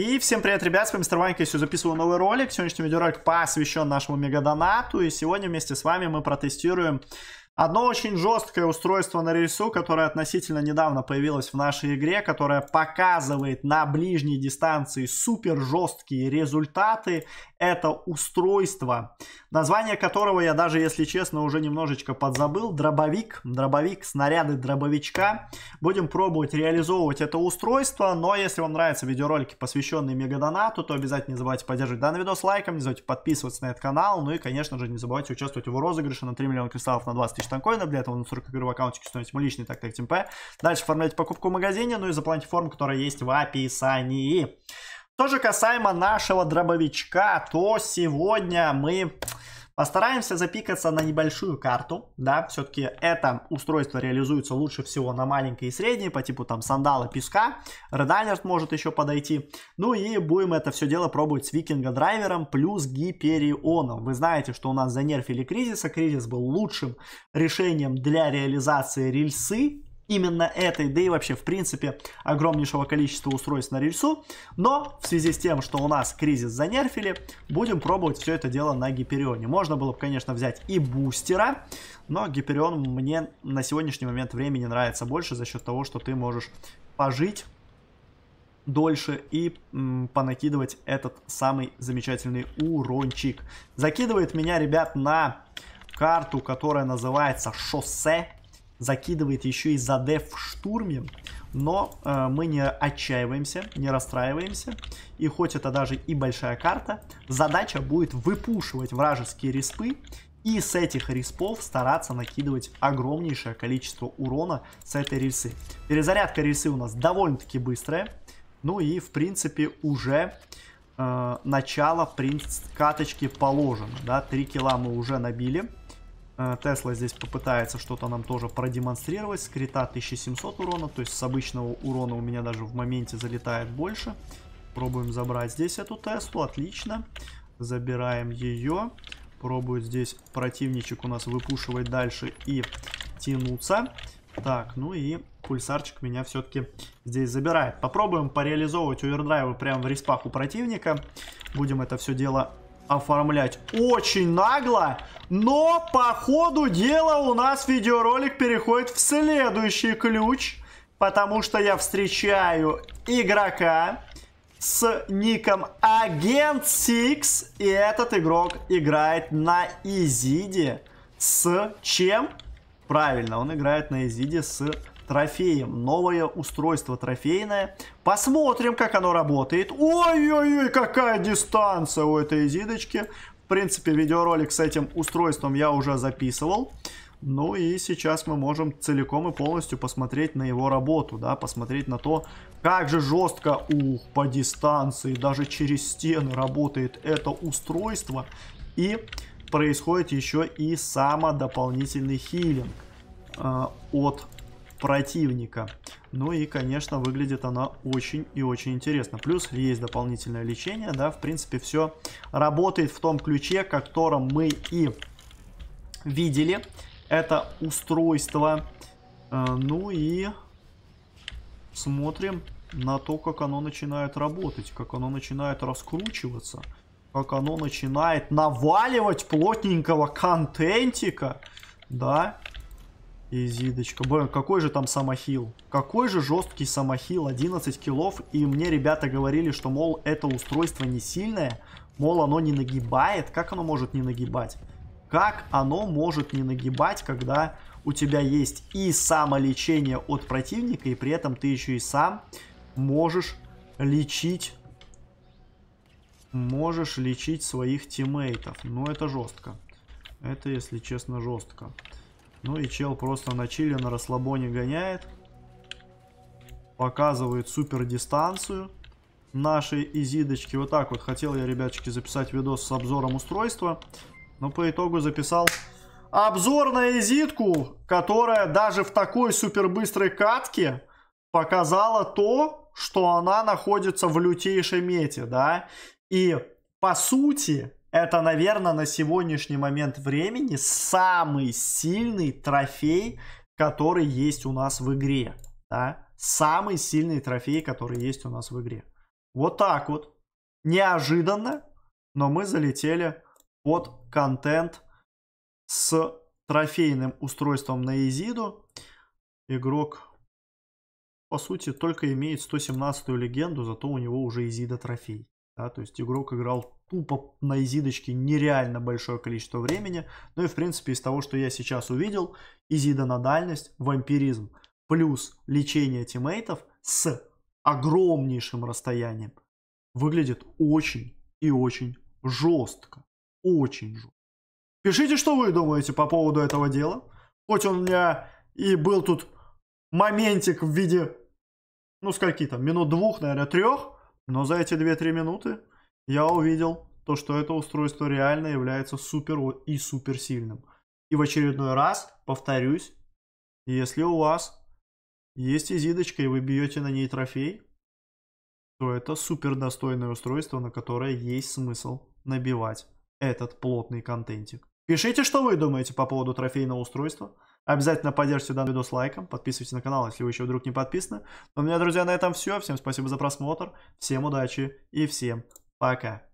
И всем привет, ребят, с вами Мистер Ванька, я записываю новый ролик. Сегодняшний видеоролик посвящен нашему мегадонату, и сегодня вместе с вами мы протестируем одно очень жесткое устройство на рельсу, которое относительно недавно появилось в нашей игре, которое показывает на ближней дистанции супер жесткие результаты это устройство, название которого я даже, если честно, уже немножечко подзабыл. Дробовик, дробовик, снаряды дробовичка. Будем пробовать реализовывать это устройство, но если вам нравятся видеоролики, посвященные мегадонату, то обязательно не забывайте поддерживать данный видос лайком, не забывайте подписываться на этот канал, ну и, конечно же, не забывайте участвовать в розыгрыше на 3 миллиона кристаллов на 20 тысяч танкоинов, для этого на 40 игр в аккаунте становится мой личный так так тимп. Дальше оформлять покупку в магазине, ну и заполняйте форму, которая есть в описании. Что же касаемо нашего дробовичка, то сегодня мы Постараемся запикаться на небольшую карту, да, все-таки это устройство реализуется лучше всего на маленькой и средней, по типу там сандала, песка, Редайнерс может еще подойти, ну и будем это все дело пробовать с Викинга драйвером плюс Гиперионом. Вы знаете, что у нас занерфили Кризиса, Кризис был лучшим решением для реализации рельсы, именно этой, да и вообще в принципе огромнейшего количества устройств на рельсу. Но в связи с тем, что у нас кризис занерфили, будем пробовать все это дело на Гиперионе. Можно было бы, конечно, взять и бустера, но Гиперион мне на сегодняшний момент времени нравится больше за счет того, что ты можешь пожить дольше и м, понакидывать этот самый замечательный урончик. Закидывает меня, ребят, на карту, которая называется «Шоссе закидывает еще и за деф в штурме. Но э, мы не отчаиваемся, не расстраиваемся. И хоть это даже и большая карта, задача будет выпушивать вражеские респы. И с этих респов стараться накидывать огромнейшее количество урона с этой рельсы. Перезарядка рельсы у нас довольно-таки быстрая. Ну и, в принципе, уже э, начало принц каточки положено. Да? 3 килла мы уже набили. Э, Тесла здесь попытается что-то нам тоже продемонстрировать. Скрита 1700 урона, то есть с обычного урона у меня даже в моменте залетает больше. Пробуем забрать здесь эту Теслу, отлично. Забираем ее. Пробует здесь противничек у нас выпушивать дальше и тянуться. Так, ну и пульсарчик меня все-таки здесь забирает. Попробуем пореализовывать овердрайвы прямо в респах у противника. Будем это все дело оформлять. Очень нагло. Но по ходу дела у нас видеоролик переходит в следующий ключ. Потому что я встречаю игрока с ником Агент Сикс. И этот игрок играет на Изиде. С чем? Правильно, он играет на Изиде с трофеем. Новое устройство трофейное. Посмотрим, как оно работает. Ой-ой-ой, какая дистанция у этой Зидочки. В принципе, видеоролик с этим устройством я уже записывал. Ну и сейчас мы можем целиком и полностью посмотреть на его работу, да, посмотреть на то, как же жестко, ух, по дистанции, даже через стены работает это устройство. И происходит еще и самодополнительный хилинг э, от противника. Ну и, конечно, выглядит она очень и очень интересно. Плюс есть дополнительное лечение, да, в принципе, все работает в том ключе, котором мы и видели это устройство. Э, ну и смотрим на то, как оно начинает работать, как оно начинает раскручиваться, как оно начинает наваливать плотненького контентика, да, Изидочка. блин, какой же там самохил? Какой же жесткий самохил, 11 килов. И мне ребята говорили, что, мол, это устройство не сильное, мол, оно не нагибает. Как оно может не нагибать? Как оно может не нагибать, когда у тебя есть и самолечение от противника, и при этом ты еще и сам можешь лечить... Можешь лечить своих тиммейтов. Но ну, это жестко. Это, если честно, жестко. Ну и чел просто на чиле, на расслабоне гоняет. Показывает супер дистанцию нашей изидочки. Вот так вот хотел я, ребяточки, записать видос с обзором устройства. Но по итогу записал обзор на изитку, которая даже в такой супер быстрой катке показала то, что она находится в лютейшей мете, да. И по сути, это, наверное, на сегодняшний момент времени самый сильный трофей, который есть у нас в игре. Да? Самый сильный трофей, который есть у нас в игре. Вот так вот. Неожиданно, но мы залетели под контент с трофейным устройством на Изиду. Игрок, по сути, только имеет 117-ю легенду, зато у него уже Изида трофей. Да? То есть игрок играл тупо на Изидочке нереально большое количество времени. Ну и в принципе из того, что я сейчас увидел, Изида на дальность, вампиризм, плюс лечение тиммейтов с огромнейшим расстоянием выглядит очень и очень жестко. Очень жестко. Пишите, что вы думаете по поводу этого дела. Хоть он у меня и был тут моментик в виде, ну, скольки там, минут двух, наверное, трех, но за эти 2-3 минуты я увидел то, что это устройство реально является супер и супер сильным. И в очередной раз, повторюсь, если у вас есть изидочка и вы бьете на ней трофей, то это супер достойное устройство, на которое есть смысл набивать этот плотный контентик. Пишите, что вы думаете по поводу трофейного устройства. Обязательно поддержите данный видос лайком, подписывайтесь на канал, если вы еще вдруг не подписаны. Но ну, у меня, друзья, на этом все. Всем спасибо за просмотр, всем удачи и всем Пока.